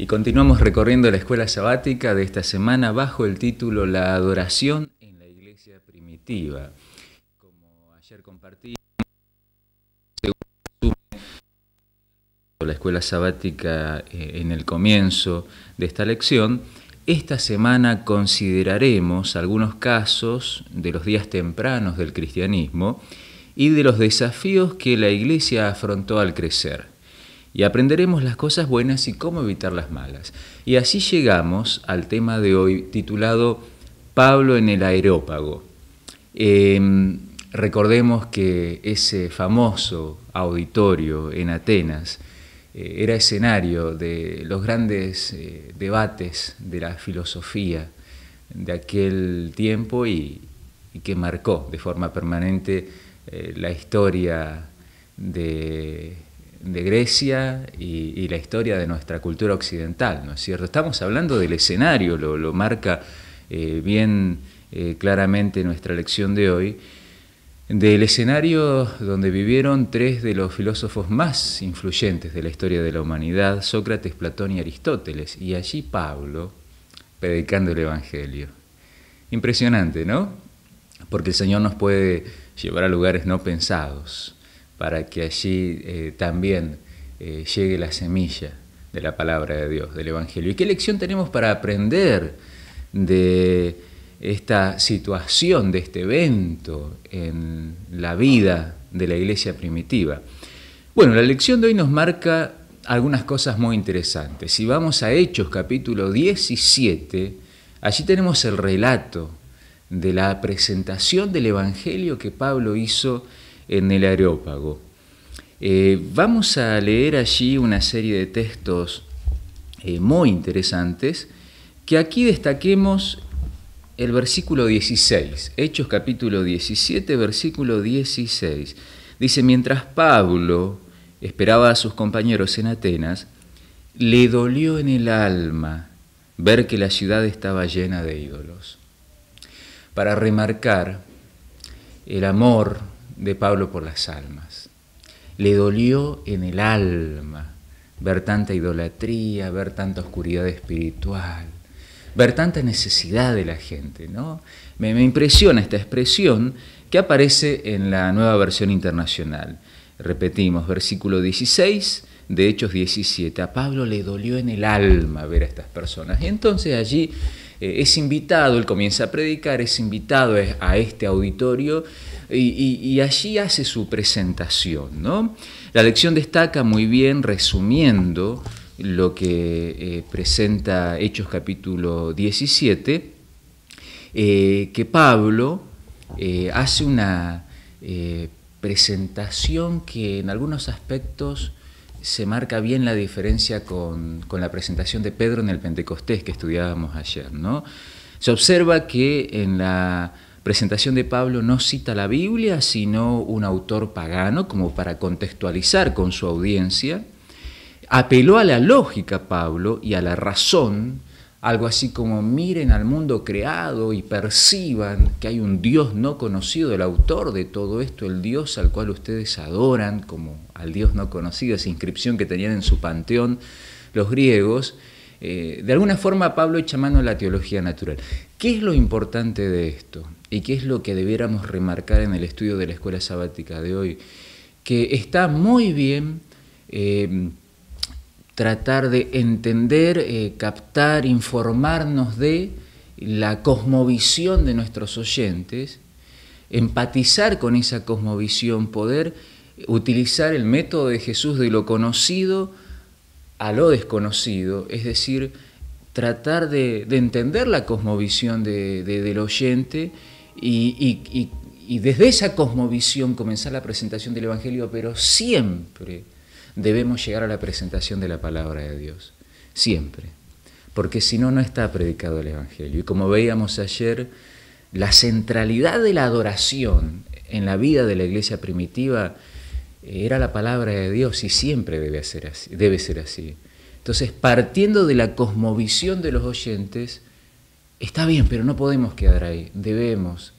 y continuamos recorriendo la escuela sabática de esta semana bajo el título La adoración en la iglesia primitiva. Como ayer compartí, la escuela sabática eh, en el comienzo de esta lección, esta semana consideraremos algunos casos de los días tempranos del cristianismo y de los desafíos que la iglesia afrontó al crecer y aprenderemos las cosas buenas y cómo evitar las malas. Y así llegamos al tema de hoy titulado Pablo en el aerópago. Em, recordemos que ese famoso auditorio en Atenas eh, era escenario de los grandes eh, debates de la filosofía de aquel tiempo y, y que marcó de forma permanente eh, la historia de de Grecia y, la historia de nuestra cultura occidental, ¿no es cierto? Estamos hablando del escenario, lo, marca eh, bien eh, claramente nuestra lección de hoy, del escenario donde vivieron tres de los filósofos más influyentes de la historia de la humanidad, Sócrates, Platón y Aristóteles, y allí Pablo predicando el Evangelio. Impresionante, ¿no? Porque el Señor nos puede llevar a lugares no pensados para que allí eh, también eh, llegue la semilla de la palabra de Dios, del Evangelio. ¿Y qué lección tenemos para aprender de esta situación, de este evento en la vida de la iglesia primitiva? Bueno, la lección de hoy nos marca algunas cosas muy interesantes. Si vamos a Hechos capítulo 17, allí tenemos el relato de la presentación del Evangelio que Pablo hizo en el Areópago. Eh, vamos a leer allí una serie de textos eh, muy interesantes, que aquí destaquemos el versículo 16, Hechos capítulo 17, versículo 16. Dice, mientras Pablo esperaba a sus compañeros en Atenas, le dolió en el alma ver que la ciudad estaba llena de ídolos. Para remarcar el amor de Pablo por las almas. Le dolió en el alma ver tanta idolatría, ver tanta oscuridad espiritual, ver tanta necesidad de la gente. ¿no? Me, me impresiona esta expresión que aparece en la nueva versión internacional. Repetimos, versículo 16 de Hechos 17. A Pablo le dolió en el alma ver a estas personas. Y entonces allí eh, es invitado, él comienza a predicar, es invitado a este auditorio y, allí hace su presentación. ¿no? La lección destaca muy bien, resumiendo lo que eh, presenta Hechos capítulo 17, eh, que Pablo hace una presentación que en algunos aspectos se marca bien la diferencia con, la presentación de Pedro en el Pentecostés que estudiábamos ayer. ¿no? Se observa que en la presentación de Pablo no cita la Biblia, sino un autor pagano, como para contextualizar con su audiencia. Apeló a la lógica Pablo y a la razón algo así como miren al mundo creado y perciban que hay un Dios no conocido, el autor de todo esto, el Dios al cual ustedes adoran, como al Dios no conocido, esa inscripción que tenían en su panteón los griegos. Eh, de alguna forma Pablo echa mano a la teología natural. ¿Qué es lo importante de esto? ¿Y qué es lo que debiéramos remarcar en el estudio de la escuela sabática de hoy? Que está muy bien... Eh, tratar de entender, eh, captar, informarnos de la cosmovisión de nuestros oyentes, empatizar con esa cosmovisión, poder utilizar el método de Jesús de lo conocido a lo desconocido, es decir, tratar de, entender la cosmovisión del oyente y desde esa cosmovisión comenzar la presentación del Evangelio, pero siempre debemos llegar a la presentación de la palabra de Dios, siempre, porque si no, no está predicado el Evangelio. Y como veíamos ayer, la centralidad de la adoración en la vida de la iglesia primitiva era la palabra de Dios y siempre debe ser así. Debe ser así. Entonces, partiendo de la cosmovisión de los oyentes, está bien, pero no podemos quedar ahí. Debemos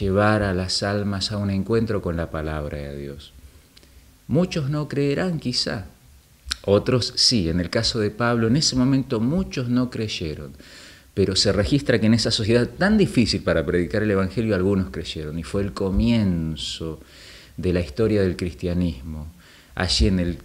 llevar a las almas a un encuentro con la palabra de Dios. Muchos no creerán quizá, otros sí. En el caso de Pablo, en ese momento muchos no creyeron, pero se registra que en esa sociedad tan difícil para predicar el Evangelio algunos creyeron y fue el comienzo de la historia del cristianismo, allí en el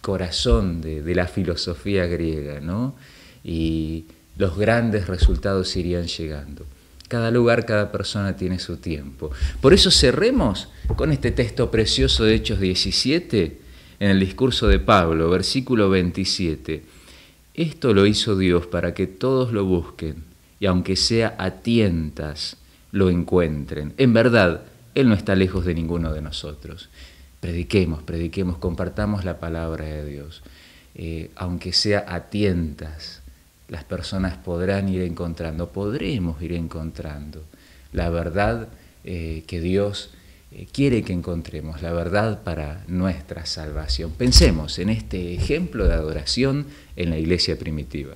corazón de, la filosofía griega, ¿no? Y los grandes resultados irían llegando. Cada lugar, cada persona tiene su tiempo. Por eso cerremos con este texto precioso de Hechos 17, en el discurso de Pablo, versículo 27. Esto lo hizo Dios para que todos lo busquen y aunque sea a tientas, lo encuentren. En verdad, Él no está lejos de ninguno de nosotros. Prediquemos, prediquemos, compartamos la palabra de Dios, eh, aunque sea a tientas las personas podrán ir encontrando, podremos ir encontrando la verdad eh, que Dios eh, quiere que encontremos, la verdad para nuestra salvación. Pensemos en este ejemplo de adoración en la iglesia primitiva.